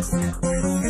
Thank you.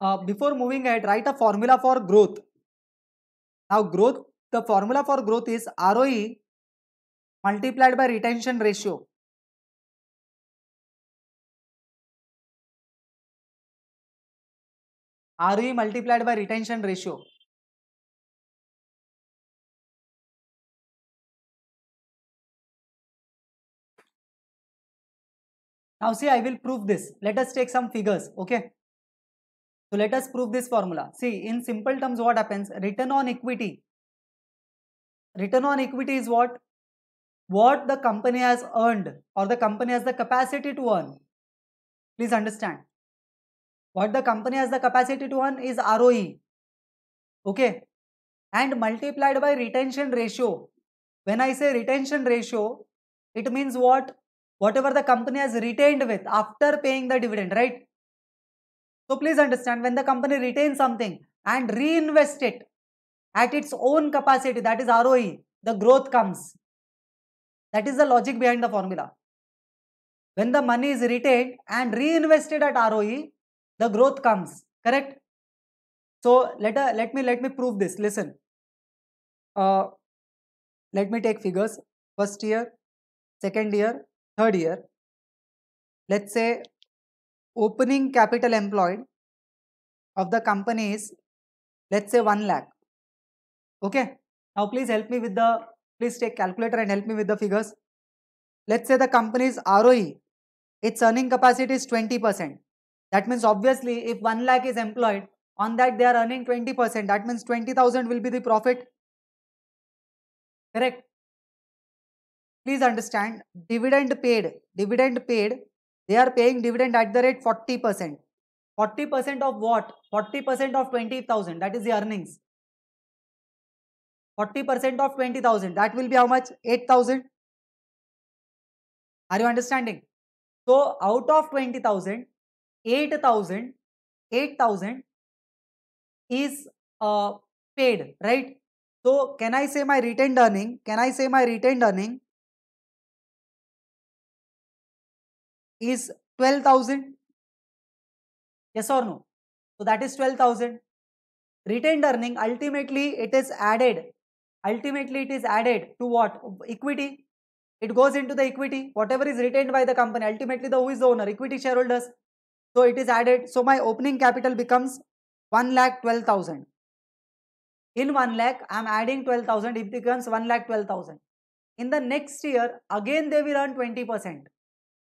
uh, before moving ahead write a formula for growth now growth the formula for growth is roe multiplied by retention ratio roe multiplied by retention ratio now see i will prove this let us take some figures okay So let us prove this formula. See, in simple terms what happens? Return on equity. Return on equity is what? What the company has earned or the company has the capacity to earn. Please understand. What the company has the capacity to earn is ROE. Okay. And multiplied by retention ratio. When I say retention ratio, it means what? Whatever the company has retained with after paying the dividend, right? So please understand when the company retains something and reinvest it at its own capacity, that is ROE, the growth comes. That is the logic behind the formula. When the money is retained and reinvested at ROE, the growth comes, correct? So let, uh, let me let me prove this. Listen. Uh, let me take figures. First year, second year, third year. Let's say opening capital employed of the company is let's say 1 lakh okay now please help me with the please take calculator and help me with the figures let's say the company's roe its earning capacity is 20% that means obviously if 1 lakh is employed on that they are earning 20% that means 20000 will be the profit correct please understand dividend paid dividend paid they are paying dividend at the rate 40%. 40% of what? 40% of 20,000. That is the earnings. 40% of 20,000. That will be how much? 8,000. Are you understanding? So out of 20,000, 8,000, 8,000 is uh, paid, right? So can I say my retained earning? Can I say my retained earning is 12,000. Yes or no? So that is 12,000. Retained earning ultimately it is added. Ultimately it is added to what? Equity. It goes into the equity. Whatever is retained by the company ultimately the who is the owner? Equity shareholders. So it is added. So my opening capital becomes 1 lakh 12,000. In 1 lakh I am adding 12,000 it becomes 1 lakh 12,000. In the next year again they will earn 20 percent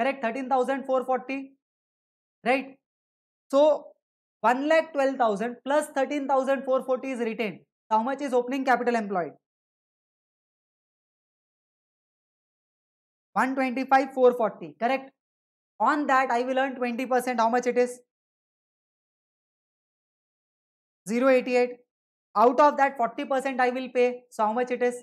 correct 13440 right so 1 lakh 12000 plus 13440 is retained how much is opening capital employed 125 440 correct on that i will earn 20% how much it is 088 out of that 40% i will pay so how much it is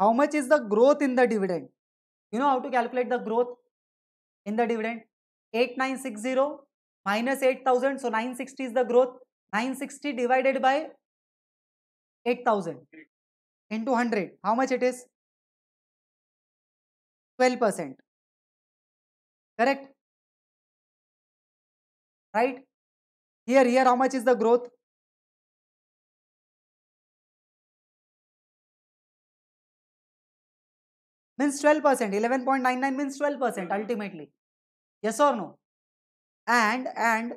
How much is the growth in the dividend? You know how to calculate the growth in the dividend? 8960 minus 8000. So 960 is the growth. 960 divided by 8000 into 100. How much it is? 12%. Correct? Right? Here, here how much is the growth? means 12%, 11.99 means 12% ultimately. Yes or no? And, and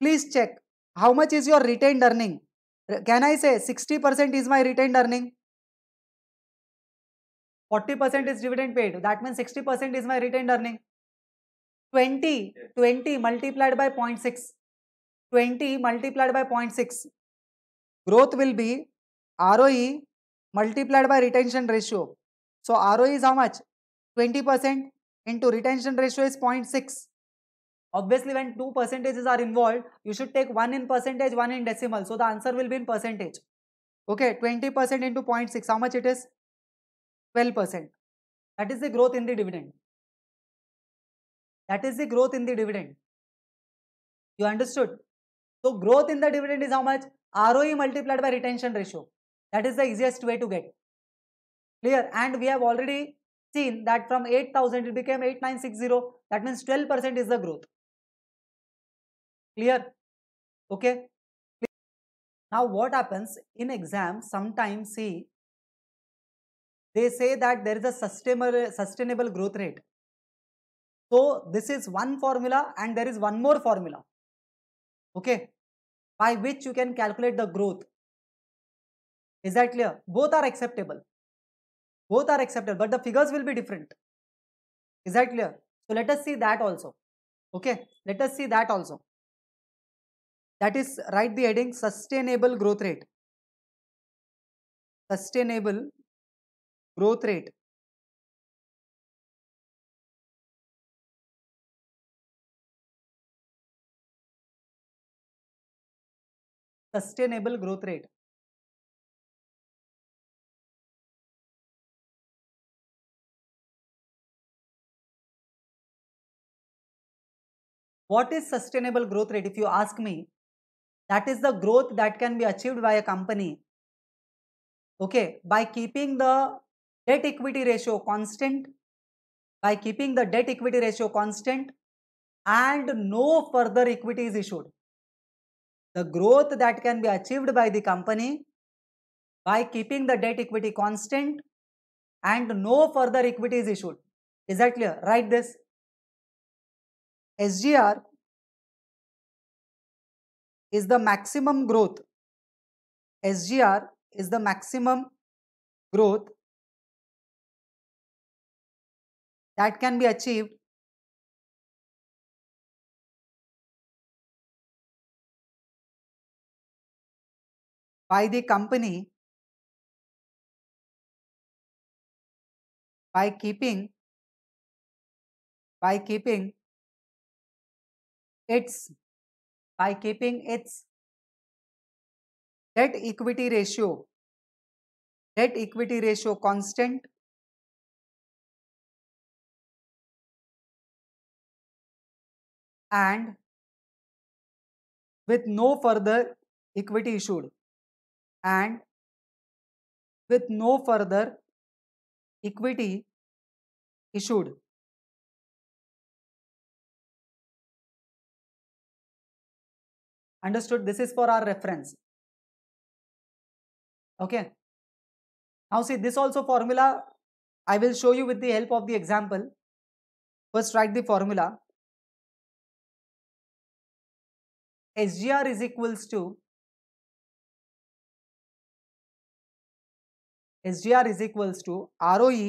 please check how much is your retained earning? Can I say 60% is my retained earning? 40% is dividend paid. That means 60% is my retained earning. 20, 20 multiplied by 0.6. 20 multiplied by 0.6. Growth will be ROE multiplied by retention ratio. So ROE is how much? 20% into retention ratio is 0.6. Obviously, when two percentages are involved, you should take one in percentage, one in decimal. So the answer will be in percentage. Okay, 20% into 0.6, how much it is? 12%. That is the growth in the dividend. That is the growth in the dividend. You understood? So growth in the dividend is how much? ROE multiplied by retention ratio. That is the easiest way to get clear and we have already seen that from 8000 it became 8960 that means 12% is the growth clear okay clear. now what happens in exam sometimes see they say that there is a sustainable sustainable growth rate so this is one formula and there is one more formula okay by which you can calculate the growth is that clear both are acceptable both are acceptable, but the figures will be different. Is that clear? So let us see that also. Okay, let us see that also. That is, write the heading sustainable growth rate. Sustainable growth rate. Sustainable growth rate. What is sustainable growth rate? If you ask me, that is the growth that can be achieved by a company. Okay, by keeping the debt equity ratio constant, by keeping the debt equity ratio constant and no further equity is issued. The growth that can be achieved by the company by keeping the debt equity constant and no further equity is issued. Is that clear? Write this. SGR is the maximum growth. SGR is the maximum growth that can be achieved by the company by keeping by keeping it's by keeping its debt equity ratio, debt equity ratio constant. and with no further equity issued and with no further equity issued. Understood? This is for our reference. Okay. Now see this also formula I will show you with the help of the example. First write the formula. SGR is equals to SGR is equals to ROE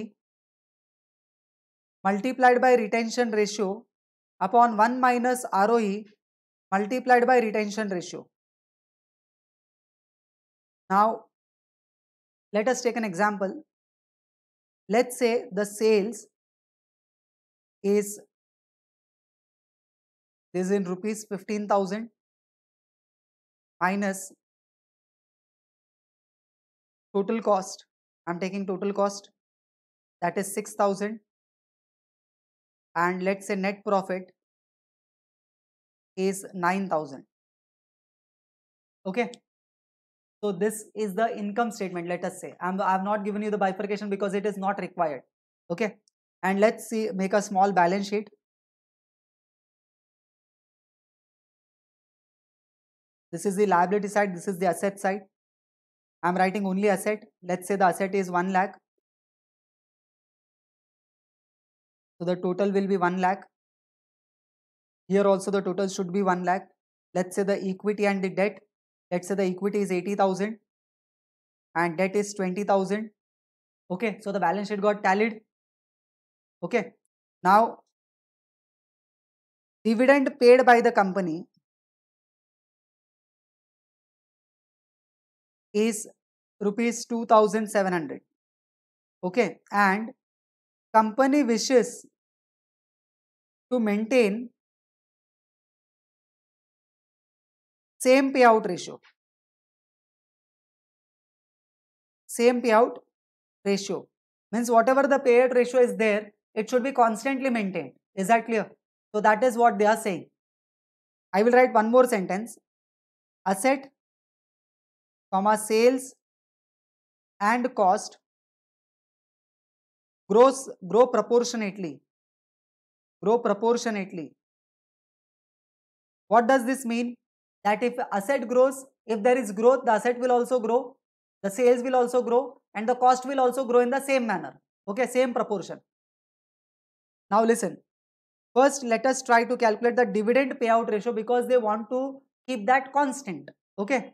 multiplied by retention ratio upon 1 minus ROE multiplied by retention ratio. Now, let us take an example. Let's say the sales is is in rupees 15,000 minus total cost. I'm taking total cost that is 6,000 and let's say net profit is 9000 okay so this is the income statement let us say I'm, i've not given you the bifurcation because it is not required okay and let's see make a small balance sheet this is the liability side this is the asset side i'm writing only asset let's say the asset is 1 lakh so the total will be 1 lakh here also the total should be 1 lakh. Let's say the equity and the debt. Let's say the equity is 80,000 and debt is 20,000. Okay, so the balance sheet got tallied. Okay, now dividend paid by the company is rupees 2700 okay and company wishes to maintain same payout ratio. Same payout ratio means whatever the payout ratio is there, it should be constantly maintained. Is that clear? So that is what they are saying. I will write one more sentence. Asset, comma sales and cost grows grow proportionately. Grow proportionately. What does this mean? that if asset grows, if there is growth, the asset will also grow, the sales will also grow and the cost will also grow in the same manner. Okay, same proportion. Now listen, first let us try to calculate the dividend payout ratio because they want to keep that constant. Okay,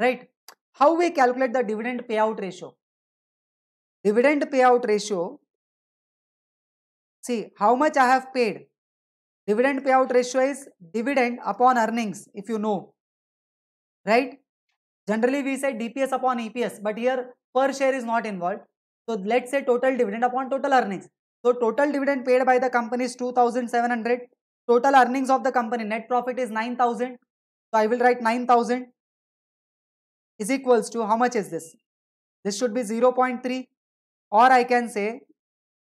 right. How we calculate the dividend payout ratio? Dividend payout ratio, see how much I have paid Dividend payout ratio is dividend upon earnings, if you know, right? Generally, we say DPS upon EPS, but here per share is not involved. So let's say total dividend upon total earnings. So total dividend paid by the company is 2700. Total earnings of the company, net profit is 9000. So I will write 9000 is equals to how much is this? This should be 0.3 or I can say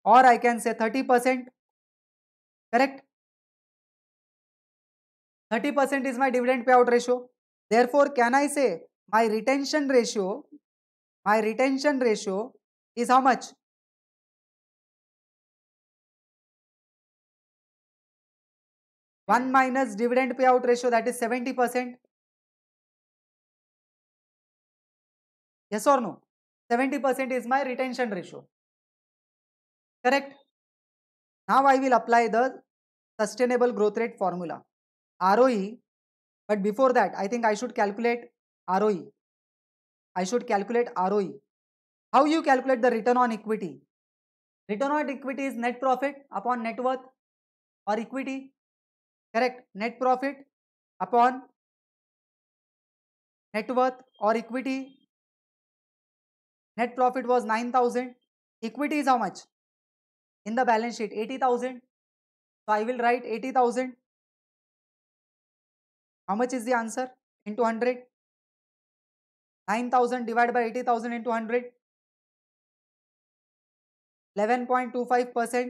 or I can say 30 percent correct 30 percent is my dividend payout ratio. Therefore, can I say my retention ratio? My retention ratio is how much? One minus dividend payout ratio that is seventy percent. Yes or no? Seventy percent is my retention ratio. Correct. Now I will apply the sustainable growth rate formula. ROE, but before that, I think I should calculate ROE. I should calculate ROE. How you calculate the return on equity? Return on equity is net profit upon net worth or equity. Correct. Net profit upon net worth or equity. Net profit was 9000. Equity is how much? In the balance sheet, 80,000. So I will write 80,000 how much is the answer into 100? 9000 divided by 80,000 into 100. 11.25%.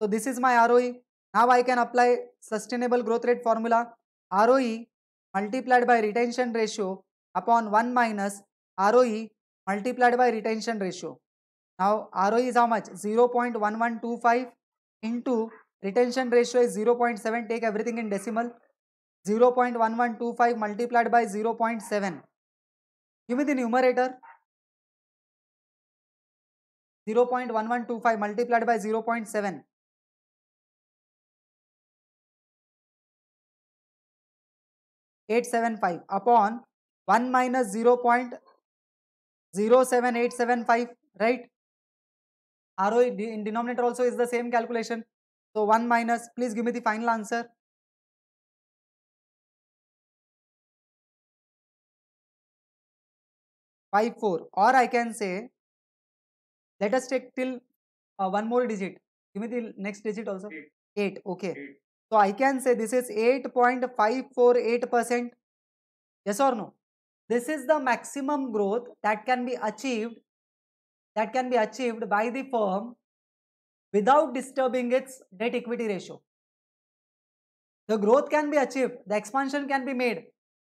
So this is my ROE. Now I can apply sustainable growth rate formula. ROE multiplied by retention ratio upon 1 minus ROE multiplied by retention ratio. Now ROE is how much? 0.1125 into retention ratio is 0.7. Take everything in decimal. 0.1125 multiplied by 0.7. Give me the numerator. 0.1125 multiplied by 0.7. Eight seven five upon one minus zero point zero seven eight seven five right? ROE in denominator also is the same calculation. So one minus. Please give me the final answer. 5 4 or I can say let us take till uh, one more digit give me the next digit also 8, eight okay eight. so I can say this is 8.548 percent yes or no this is the maximum growth that can be achieved that can be achieved by the firm without disturbing its debt equity ratio the growth can be achieved the expansion can be made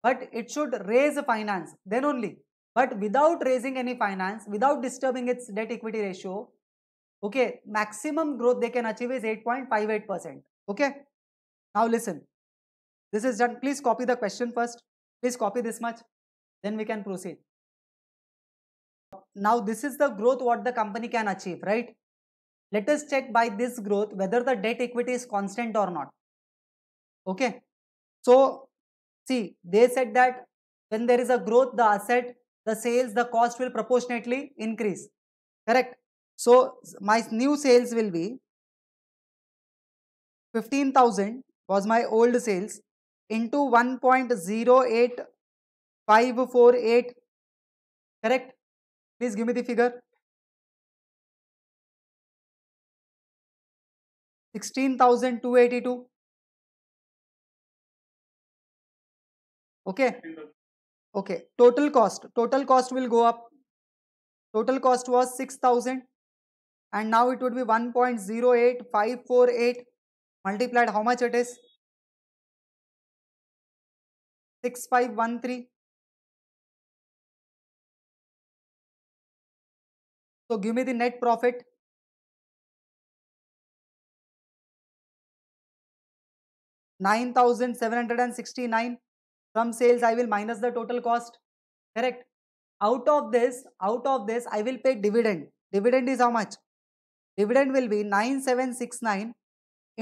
but it should raise finance then only but without raising any finance, without disturbing its debt equity ratio, okay, maximum growth they can achieve is 8.58%. Okay. Now listen, this is done. Please copy the question first. Please copy this much. Then we can proceed. Now this is the growth what the company can achieve, right? Let us check by this growth whether the debt equity is constant or not. Okay. So see, they said that when there is a growth, the asset the sales, the cost will proportionately increase. Correct? So, my new sales will be 15,000 was my old sales into 1.08548. Correct? Please give me the figure. 16,282. Okay. Okay, total cost. Total cost will go up. Total cost was 6000 and now it would be 1.08548 multiplied how much it is? 6513. So give me the net profit. Nine thousand seven hundred and sixty-nine from sales i will minus the total cost correct out of this out of this i will pay dividend dividend is how much dividend will be 9769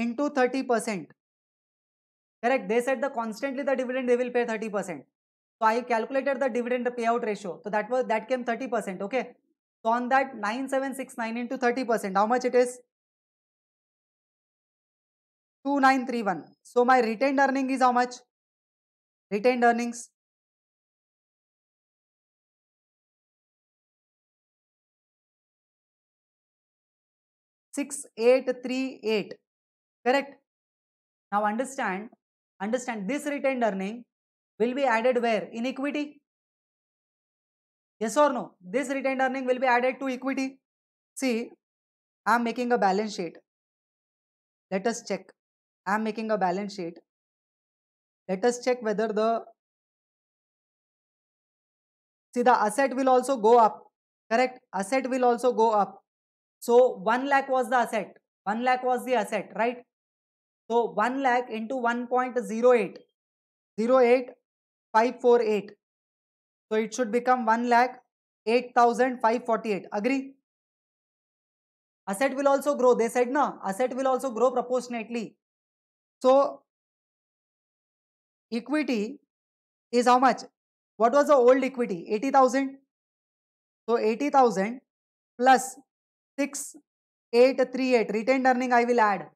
into 30% correct they said the constantly the dividend they will pay 30% so i calculated the dividend payout ratio so that was that came 30% okay so on that 9769 into 30% how much it is 2931 so my retained earning is how much retained earnings six eight three eight correct now understand understand this retained earning will be added where in equity yes or no this retained earning will be added to equity see i am making a balance sheet let us check i am making a balance sheet let us check whether the see the asset will also go up. Correct? Asset will also go up. So 1 lakh was the asset. 1 lakh was the asset, right? So 1 lakh into 1.08. 08548. So it should become 1 lakh 8548. Agree? Asset will also grow. They said na, asset will also grow proportionately. So equity is how much? What was the old equity? 80,000. So 80,000 plus 6838 retained earning I will add.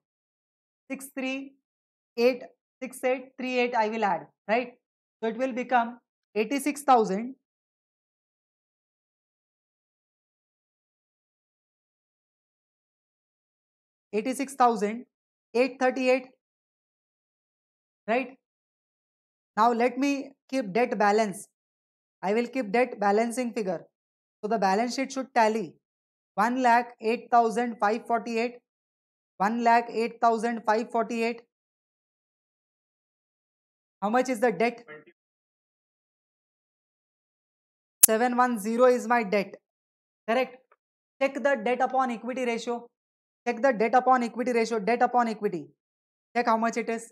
six three eight six eight three eight. I will add, right? So it will become 86,000 six thousand eight thirty eight. right now let me keep debt balance. I will keep debt balancing figure. So the balance sheet should tally 1 lakh 8548, 1 lakh 8548. How much is the debt? 710 is my debt. Correct. Check the debt upon equity ratio. Check the debt upon equity ratio, debt upon equity. Check how much it is.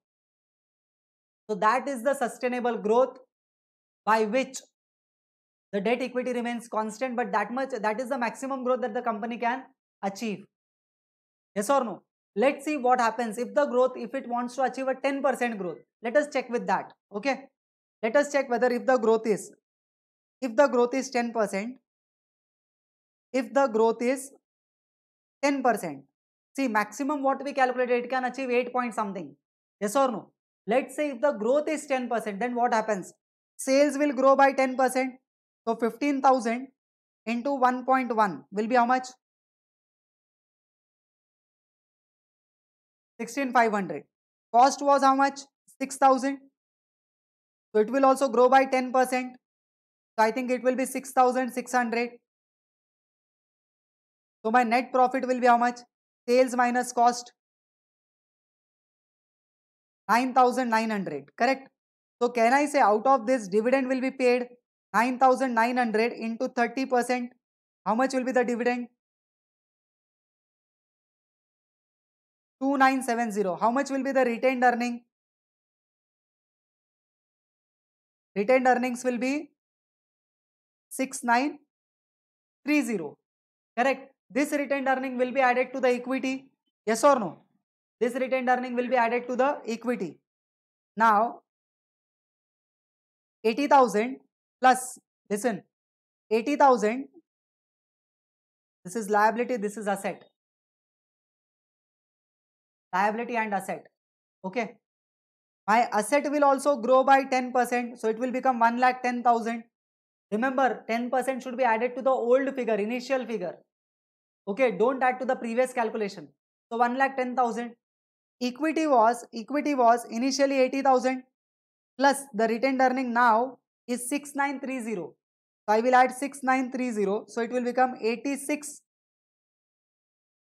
So that is the sustainable growth by which the debt equity remains constant but that much that is the maximum growth that the company can achieve. Yes or no? Let's see what happens if the growth if it wants to achieve a 10% growth. Let us check with that. Okay. Let us check whether if the growth is if the growth is 10% if the growth is 10%. See maximum what we calculated it can achieve 8 point something. Yes or no? Let's say if the growth is 10%, then what happens? Sales will grow by 10%. So 15,000 into 1.1 will be how much? 16,500. Cost was how much? 6,000. So it will also grow by 10%. So I think it will be 6,600. So my net profit will be how much? Sales minus cost. 9,900, correct? So can I say out of this dividend will be paid 9,900 into 30%? How much will be the dividend? 2970. How much will be the retained earning? Retained earnings will be 6930. Correct. This retained earning will be added to the equity. Yes or no? This retained earning will be added to the equity. Now, 80,000 plus, listen, 80,000, this is liability, this is asset. Liability and asset, okay. My asset will also grow by 10%, so it will become 1 lakh 10,000. Remember, 10% should be added to the old figure, initial figure. Okay, don't add to the previous calculation. So 1 lakh 10,000 equity was equity was initially 80000 plus the retained earning now is 6930 so i will add 6930 so it will become 86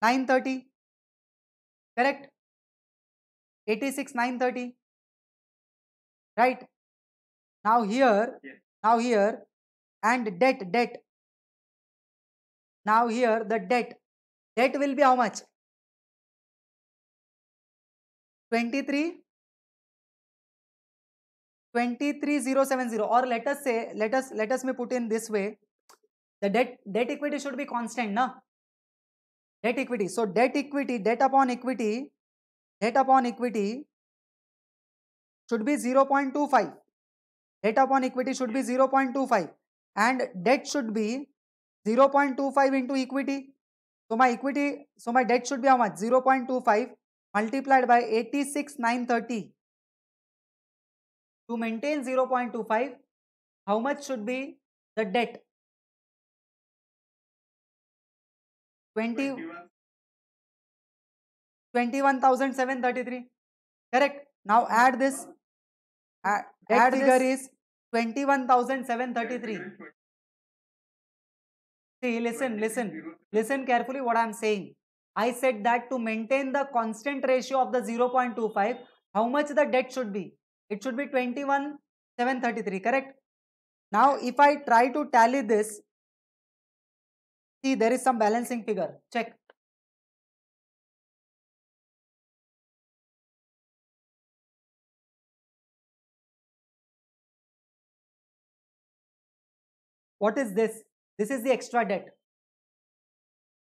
930 correct 86 930 right now here yeah. now here and debt debt now here the debt debt will be how much 23 23070 or let us say let us let us may put in this way the debt debt equity should be constant na debt equity so debt equity debt upon equity debt upon equity should be 0.25 debt upon equity should be 0.25 and debt should be 0.25 into equity so my equity so my debt should be how much 0.25 multiplied by 86,930 to maintain 0 0.25, how much should be the debt? 20, 21,733. Correct. Now add this. Add, add figure this. is 21,733. See, listen, listen. Listen carefully what I am saying. I said that to maintain the constant ratio of the 0.25, how much the debt should be? It should be 21,733, correct? Now, if I try to tally this, see there is some balancing figure, check. What is this? This is the extra debt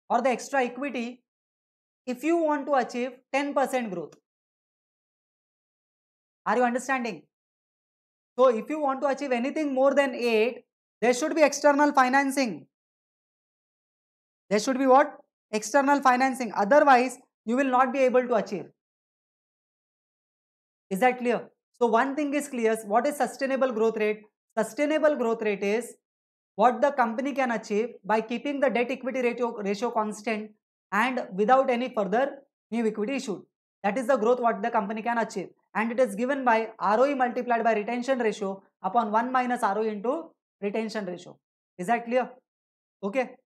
or the extra equity if you want to achieve 10% growth. Are you understanding? So if you want to achieve anything more than 8, there should be external financing. There should be what? External financing. Otherwise, you will not be able to achieve. Is that clear? So one thing is clear. What is sustainable growth rate? Sustainable growth rate is what the company can achieve by keeping the debt equity ratio, ratio constant and without any further new equity issued. That is the growth what the company can achieve. And it is given by ROE multiplied by retention ratio upon 1 minus ROE into retention ratio. Is that clear? Okay.